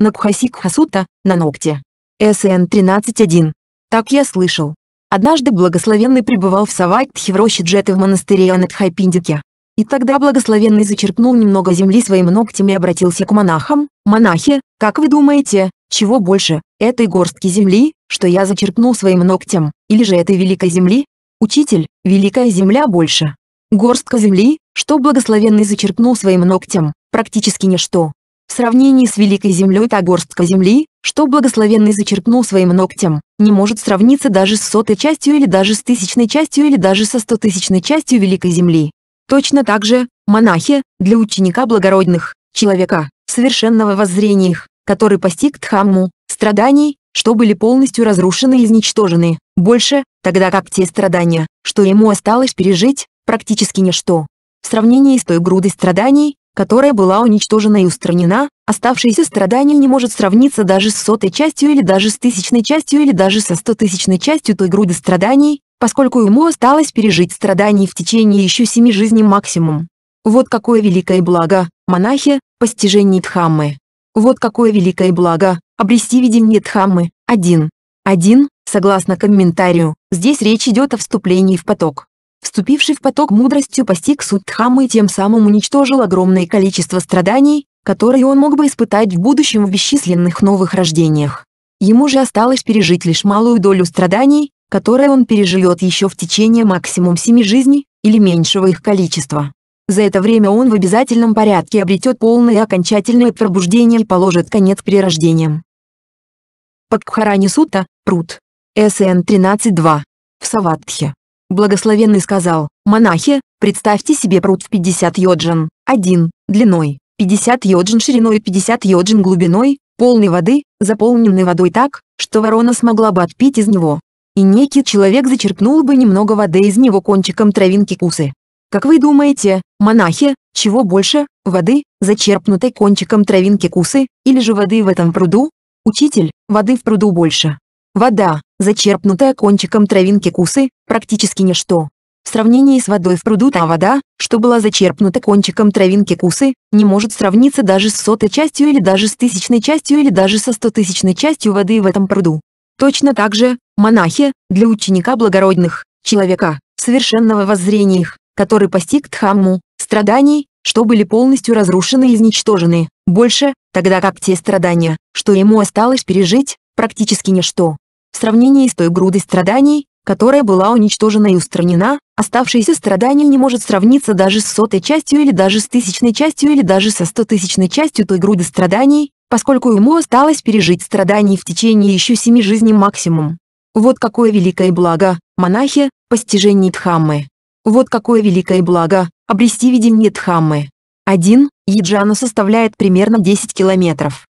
Накхасик Хасута, на ногте. СН 13.1. Так я слышал. Однажды благословенный пребывал в Савайтхе в роще Джеты в монастыре Анатхайпиндике. И тогда благословенный зачерпнул немного земли своим ногтем и обратился к монахам. «Монахи, как вы думаете, чего больше, этой горстки земли, что я зачерпнул своим ногтем, или же этой великой земли? Учитель, великая земля больше. Горстка земли, что благословенный зачерпнул своим ногтем, практически ничто. В сравнении с Великой Землей Тагорстка Земли, что благословенный зачерпнул своим ногтем, не может сравниться даже с сотой частью или даже с тысячной частью или даже со стотысячной частью Великой Земли. Точно так же, монахи, для ученика благородных, человека, совершенного воззрения их, который постиг Дхамму, страданий, что были полностью разрушены и изничтожены, больше, тогда как те страдания, что ему осталось пережить, практически ничто. В сравнении с той грудой страданий, которая была уничтожена и устранена, оставшееся страдание не может сравниться даже с сотой частью или даже с тысячной частью или даже со стотысячной частью той груды страданий, поскольку ему осталось пережить страдания в течение еще семи жизней максимум. Вот какое великое благо, монахи, постижение Дхаммы. Вот какое великое благо, обрести видение Дхаммы, Один, один, согласно комментарию, здесь речь идет о вступлении в поток вступивший в поток мудростью постиг суть Дхаммы и тем самым уничтожил огромное количество страданий, которые он мог бы испытать в будущем в бесчисленных новых рождениях. Ему же осталось пережить лишь малую долю страданий, которые он переживет еще в течение максимум семи жизней, или меньшего их количества. За это время он в обязательном порядке обретет полное и окончательное пробуждение и положит конец перерождениям. Пакхарани Сута, Прут. СН 13.2. В Саватхе. Благословенный сказал, «Монахи, представьте себе пруд в 50 йоджин, один, длиной, 50 йоджин шириной и 50 йоджин глубиной, полной воды, заполненной водой так, что ворона смогла бы отпить из него. И некий человек зачерпнул бы немного воды из него кончиком травинки кусы. Как вы думаете, монахи, чего больше, воды, зачерпнутой кончиком травинки кусы, или же воды в этом пруду? Учитель, воды в пруду больше. Вода, зачерпнутая кончиком травинки кусы, практически ничто. В сравнении с водой в пруду та вода, что была зачерпнута кончиком травинки кусы, не может сравниться даже с сотой частью или даже с тысячной частью или даже со стотысячной частью воды в этом пруду. Точно так же, монахи, для ученика благородных, человека, совершенного воззрения их, который постиг Дхамму, страданий, что были полностью разрушены и изничтожены, больше, тогда как те страдания, что ему осталось пережить, практически ничто в сравнении с той грудой страданий, которая была уничтожена и устранена, оставшееся страдание не может сравниться даже с сотой частью или даже с тысячной частью или даже со стотысячной частью той груды страданий, поскольку ему осталось пережить страдания в течение еще семи жизней максимум. Вот какое великое благо, монахи, постижение Дхаммы. Вот какое великое благо, обрести видение Дхаммы. 1. Еджана составляет примерно 10 километров.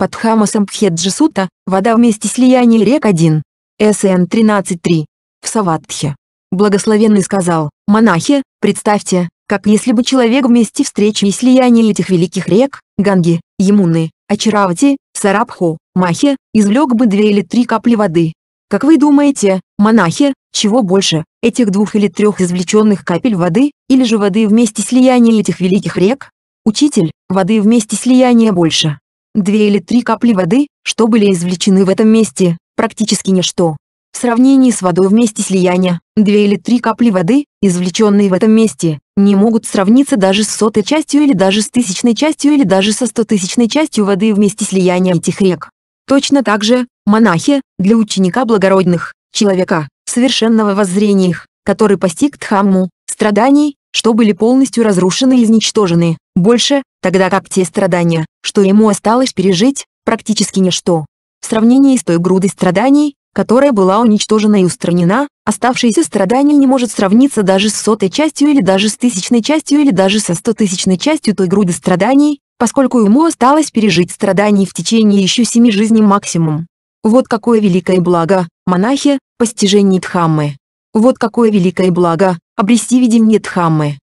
Под Хамасом Пхеджесута, вода вместе слияния рек 1. СН 13.3. В Саватхе. Благословенный сказал, монахи, представьте, как если бы человек вместе встречи и слияния этих великих рек, Ганги, Емуны, Ачаравати, Сарабху, Махи, извлек бы две или три капли воды. Как вы думаете, монахи, чего больше, этих двух или трех извлеченных капель воды, или же воды вместе слияния этих великих рек? Учитель, воды вместе слияния больше. Две или три капли воды, что были извлечены в этом месте, практически ничто. В сравнении с водой в месте слияния, две или три капли воды, извлеченные в этом месте, не могут сравниться даже с сотой частью или даже с тысячной частью или даже со стотысячной частью воды в месте слияния этих рек. Точно так же, монахи, для ученика благородных, человека, совершенного воззрения их, который постиг Дхамму, страданий, что были полностью разрушены и изничтожены, больше, тогда как те страдания, что ему осталось пережить, практически ничто. В сравнении с той грудой страданий, которая была уничтожена и устранена, оставшееся страдание не может сравниться даже с сотой частью или даже с тысячной частью или даже со стотысячной частью той груды страданий, поскольку ему осталось пережить страданий в течение еще семи жизней максимум. Вот какое великое благо, монахи, постижение Дхаммы. Вот какое великое благо, обрести видение Дхаммы.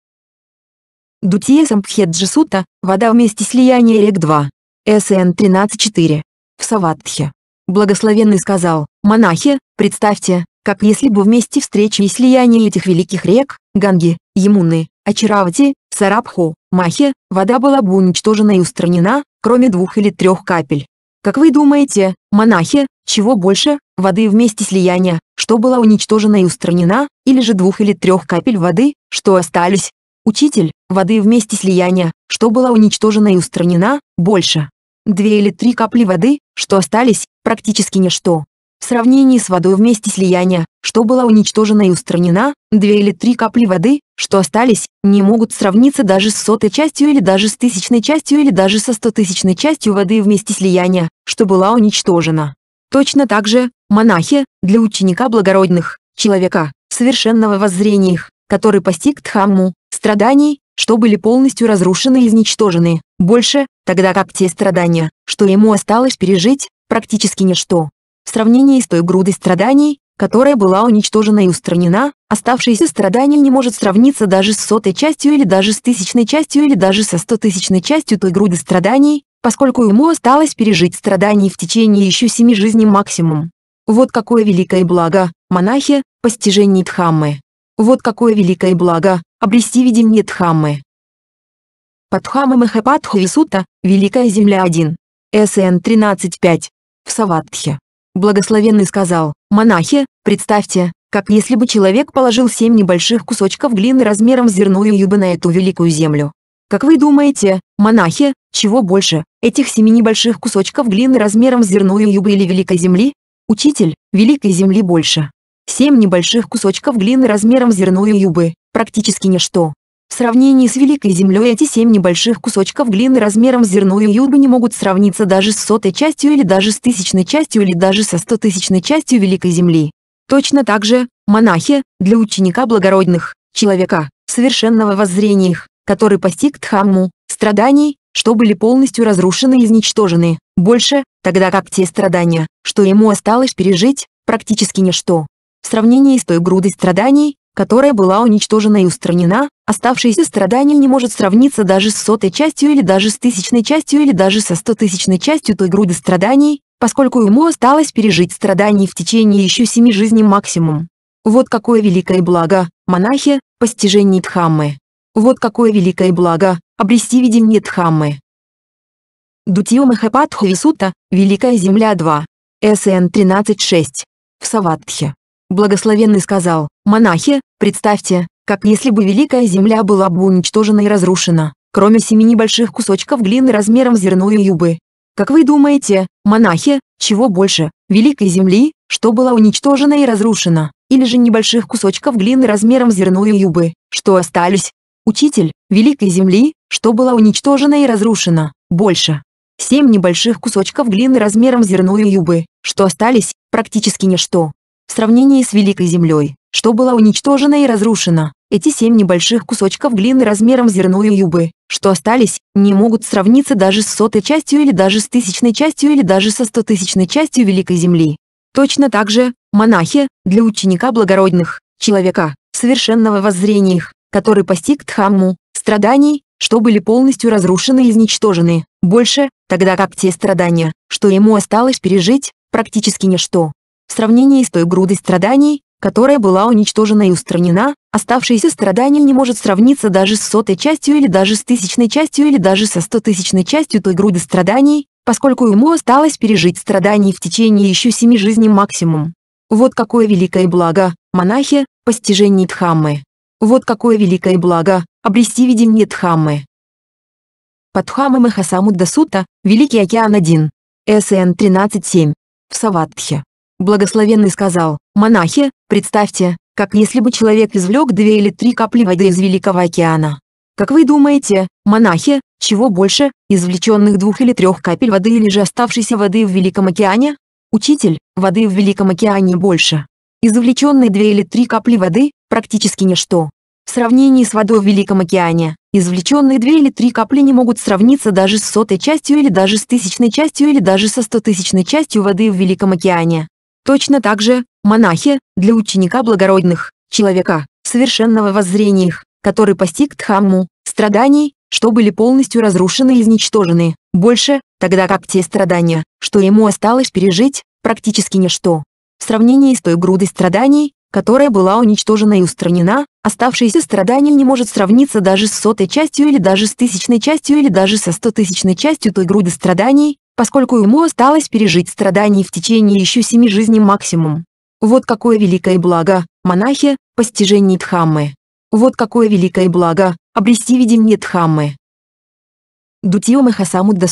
Дутие Самбхеджисута, вода вместе слияния рек 2. СН 13.4. В Саватхе. Благословенный сказал, монахи, представьте, как если бы вместе встречи и слияние этих великих рек, Ганги, Ямуны, Ачаравати, Сарабху, Махи, вода была бы уничтожена и устранена, кроме двух или трех капель. Как вы думаете, монахи, чего больше, воды вместе слияния, что была уничтожена и устранена, или же двух или трех капель воды, что остались? Учитель, воды вместе слияния, что была уничтожена и устранена, больше. Две или три капли воды, что остались, практически ничто. В сравнении с водой вместе слияния, что была уничтожена и устранена, две или три капли воды, что остались, не могут сравниться даже с сотой частью или даже с тысячной частью или даже со стотысячной частью воды вместе слияния, что была уничтожена. Точно так же, монахи, для ученика благородных, человека, совершенного воззрения их, который постиг Дхамму, страданий, что были полностью разрушены и изничтожены, больше, тогда как те страдания, что ему осталось пережить, практически ничто. В сравнении с той грудой страданий, которая была уничтожена и устранена, оставшееся страдание не может сравниться даже с сотой частью или даже с тысячной частью или даже со стотысячной частью той груды страданий, поскольку ему осталось пережить страдания в течение еще семи жизней максимум. Вот какое великое благо, монахи, постижение Дхаммы. Вот какое великое благо, обрести видение Дхаммы. Падхама Махападху Висута, Великая Земля 1. СН 13.5. В Саватхе. Благословенный сказал, монахи, представьте, как если бы человек положил семь небольших кусочков глины размером с зерную юбы на эту великую землю. Как вы думаете, монахи, чего больше, этих семи небольших кусочков глины размером с зерную юбы или великой земли? Учитель, великой земли больше. Семь небольших кусочков глины размером зерно и юбы, практически ничто. В сравнении с Великой Землей эти семь небольших кусочков глины размером зерно и юбы не могут сравниться даже с сотой частью или даже с тысячной частью или даже со стотысячной частью Великой Земли. Точно так же, монахи, для ученика благородных, человека, совершенного воззрения их, который постиг Дхамму, страданий, что были полностью разрушены и изничтожены, больше, тогда как те страдания, что ему осталось пережить, практически ничто в сравнении с той грудой страданий, которая была уничтожена и устранена, оставшееся страдание не может сравниться даже с сотой частью или даже с тысячной частью или даже со стотысячной частью той груды страданий, поскольку ему осталось пережить страдания в течение еще семи жизней максимум. Вот какое великое благо, монахи, постижение Дхаммы. Вот какое великое благо, обрести видение Дхаммы. Дутио Махападху Висута, Великая Земля 2. СН 13.6. В Саватхе. Благословенный сказал, «Монахи, представьте, как если бы Великая Земля была бы уничтожена и разрушена, кроме семи небольших кусочков глины размером с зерную юбы. Как вы думаете, монахи, чего больше, Великой Земли, что была уничтожена и разрушена, или же небольших кусочков глины размером с зерную юбы, что остались? Учитель, Великой Земли, что была уничтожена и разрушена, больше. Семь небольших кусочков глины размером с зерную юбы, что остались, практически ничто в сравнении с Великой Землей, что было уничтожено и разрушено, Эти семь небольших кусочков глины размером зерно зерную юбы, что остались, не могут сравниться даже с сотой частью или даже с тысячной частью или даже со стотысячной частью Великой Земли. Точно так же, монахи, для ученика благородных, человека, совершенного воззрения их, который постиг Дхамму, страданий, что были полностью разрушены и изничтожены, больше, тогда как те страдания, что ему осталось пережить, практически ничто в сравнении с той грудой страданий, которая была уничтожена и устранена, оставшееся страдание не может сравниться даже с сотой частью или даже с тысячной частью или даже со стотысячной частью той груды страданий, поскольку ему осталось пережить страдания в течение еще семи жизней максимум. Вот какое великое благо, монахи, постижение Дхаммы. Вот какое великое благо, обрести видение Дхаммы. Падхама Махасамудда Сута, Великий океан 1. СН 13.7. В Саватхе. Благословенный сказал, «Монахи, представьте, как если бы человек извлек две или три капли воды из Великого океана. Как вы думаете, монахи, чего больше, извлеченных двух или трех капель воды или же оставшейся воды в Великом океане? Учитель, воды в Великом океане больше. Извлеченные две или три капли воды – практически ничто. В сравнении с водой в Великом океане, извлеченные две или три капли не могут сравниться даже с сотой частью или даже с тысячной частью или даже со стотысячной частью воды в Великом океане. Точно так же, монахи, для ученика благородных, человека, совершенного воззрения их, который постиг Дхамму, страданий, что были полностью разрушены и изничтожены, больше, тогда как те страдания, что ему осталось пережить, практически ничто. В сравнении с той грудой страданий, которая была уничтожена и устранена, оставшееся страдание не может сравниться даже с сотой частью или даже с тысячной частью или даже со стотысячной частью той груды страданий, поскольку ему осталось пережить страдания в течение еще семи жизней максимум. Вот какое великое благо, монахи, постижение Дхаммы. Вот какое великое благо, обрести видение Дхаммы. Дутио Махасамудда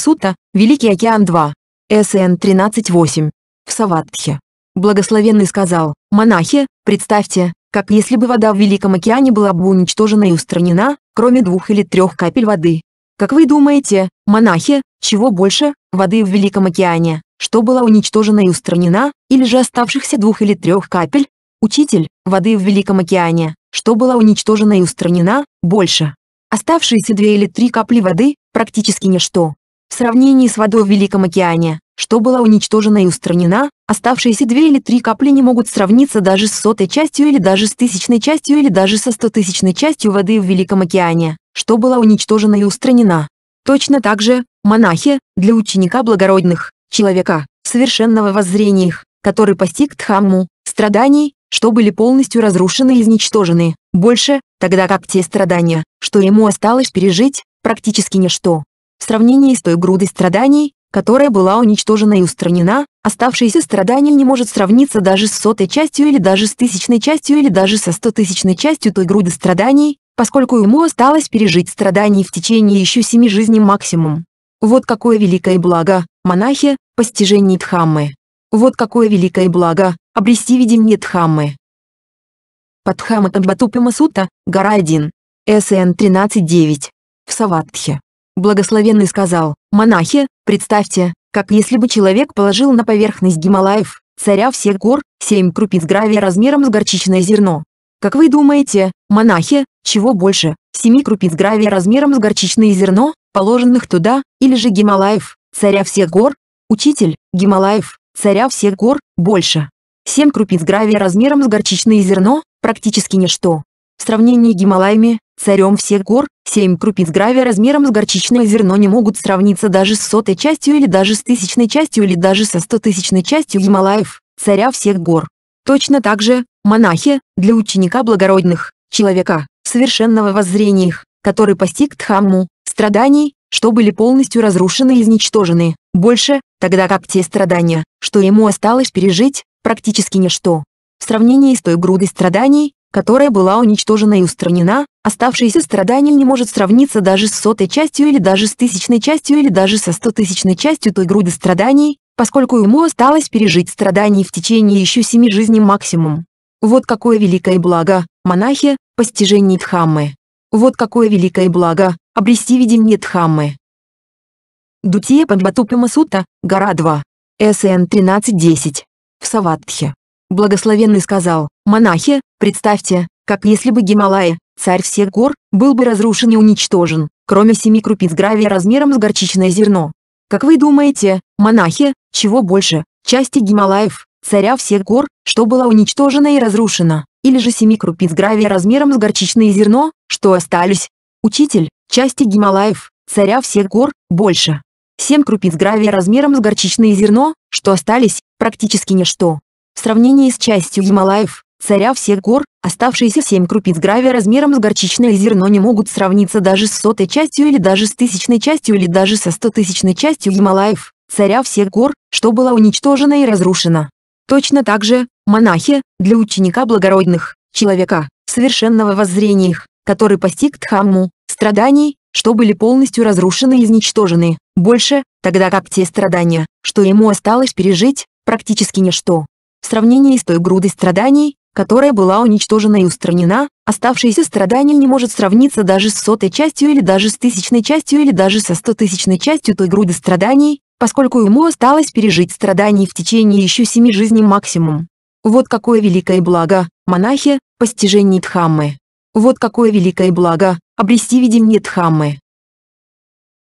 Великий океан 2, СН 13.8, в Саватхе. Благословенный сказал, монахи, представьте, как если бы вода в Великом океане была бы уничтожена и устранена, кроме двух или трех капель воды. Как вы думаете, монахи, чего больше, воды в Великом океане, что была уничтожена и устранена, или же оставшихся двух или трех капель, учитель, воды в Великом океане, что была уничтожена и устранена, больше. Оставшиеся две или три капли воды – практически ничто. В сравнении с водой в Великом океане, что была уничтожена и устранена, оставшиеся две или три капли не могут сравниться даже с сотой частью или даже с тысячной частью или даже со стотысячной частью воды в Великом океане, что была уничтожена и устранена. Точно так же, монахи, для ученика благородных, человека, совершенного воззрения их, который постиг Дхамму, страданий, что были полностью разрушены и изничтожены, больше, тогда как те страдания, что ему осталось пережить, практически ничто. В сравнении с той грудой страданий, которая была уничтожена и устранена, оставшееся страдание не может сравниться даже с сотой частью или даже с тысячной частью или даже со стотысячной частью той груды страданий, поскольку ему осталось пережить страданий в течение еще семи жизней максимум. Вот какое великое благо, монахи, постижение Дхаммы. Вот какое великое благо, обрести видение Дхаммы. Падхама Тамбатупима Сута, гора 1. СН 13.9. В Саватхе. Благословенный сказал, монахи, представьте, как если бы человек положил на поверхность Гималаев, царя всех гор, семь крупиц гравия размером с горчичное зерно, как вы думаете, монахи, чего больше, семи крупиц гравия размером с горчичное зерно, положенных туда, или же Гималаев, царя всех гор? Учитель, Гималаев, царя всех гор, больше. Семь крупиц гравия размером с горчичное зерно, практически ничто. В сравнении с Гималаями, царем всех гор, семь крупиц гравия размером с горчичное зерно не могут сравниться даже с сотой частью или даже с тысячной частью или даже со стотысячной частью Гималаев, царя всех гор. Точно так же, монахи, для ученика благородных, человека, совершенного воззрения их, который постиг Дхамму, страданий, что были полностью разрушены и изничтожены, больше, тогда как те страдания, что ему осталось пережить, практически ничто. В сравнении с той грудой страданий, которая была уничтожена и устранена, оставшееся страдание не может сравниться даже с сотой частью или даже с тысячной частью или даже со стотысячной частью той груды страданий, поскольку ему осталось пережить страдания в течение еще семи жизней максимум. Вот какое великое благо, монахи, постижение Дхаммы. Вот какое великое благо, обрести видение Дхаммы. Дутия Падматупима Сута, гора 2. СН 13.10. В Саватхе. Благословенный сказал, монахи, представьте, как если бы Гималаи, царь всех гор, был бы разрушен и уничтожен, кроме семи крупиц гравия размером с горчичное зерно. Как вы думаете, монахи, чего больше, части Гималаев, царя всех гор, что была уничтожена и разрушена, или же семи крупиц гравия размером с горчичное зерно, что остались. Учитель, части Гималаев, царя всех гор, больше. Семь крупиц гравия размером с горчичное зерно, что остались, практически ничто. В сравнении с частью Гималаев, царя всех гор, оставшиеся семь крупиц гравия размером с горчичное зерно не могут сравниться даже с сотой частью или даже с тысячной частью или даже со стотысячной частью Гималаев, царя всех гор, что была уничтожена и разрушена. Точно так же, монахи, для ученика благородных, человека, совершенного воззрения их, который постиг Дхамму, страданий, что были полностью разрушены и изничтожены, больше, тогда как те страдания, что ему осталось пережить, практически ничто. В сравнении с той грудой страданий, которая была уничтожена и устранена, оставшееся страдание не может сравниться даже с сотой частью или даже с тысячной частью или даже со стотысячной частью той груды страданий, поскольку ему осталось пережить страдания в течение еще семи жизней максимум. Вот какое великое благо, монахи, постижение Дхаммы. Вот какое великое благо, обрести видение Дхаммы.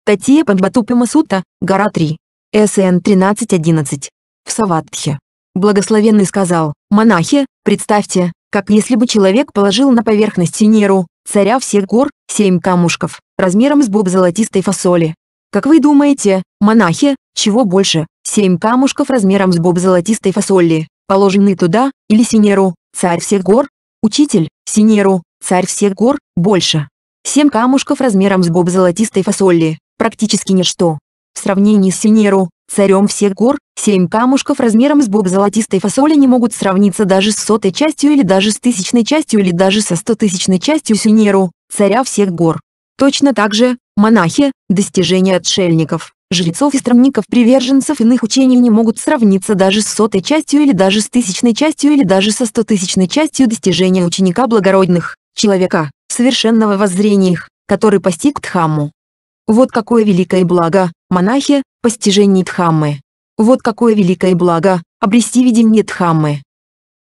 Татья Падбатупима масута, гора 3. СН 13.11. В Саватхе. Благословенный сказал, монахи, представьте, как если бы человек положил на поверхность Неру, царя всех гор, семь камушков, размером с боб золотистой фасоли, как вы думаете, монахи, чего больше, семь камушков размером с боб золотистой фасоли, положенные туда, или Синеру, царь всех гор? Учитель, Синеру, царь всех гор, больше. Семь камушков размером с боб золотистой фасоли, практически ничто. В сравнении с Синеру, царем всех гор, семь камушков размером с боб золотистой фасоли не могут сравниться даже с сотой частью или даже с тысячной частью или даже со стотысячной частью Синеру, царя всех гор. Точно так же, Монахи, достижения отшельников, жрецов и странников приверженцев иных учений не могут сравниться даже с сотой частью или даже с тысячной частью или даже со стотысячной частью достижения ученика благородных, человека, совершенного воззрения их, который постиг Дхамму. Вот какое великое благо, монахи, постижение Дхаммы. Вот какое великое благо, обрести видение Дхаммы.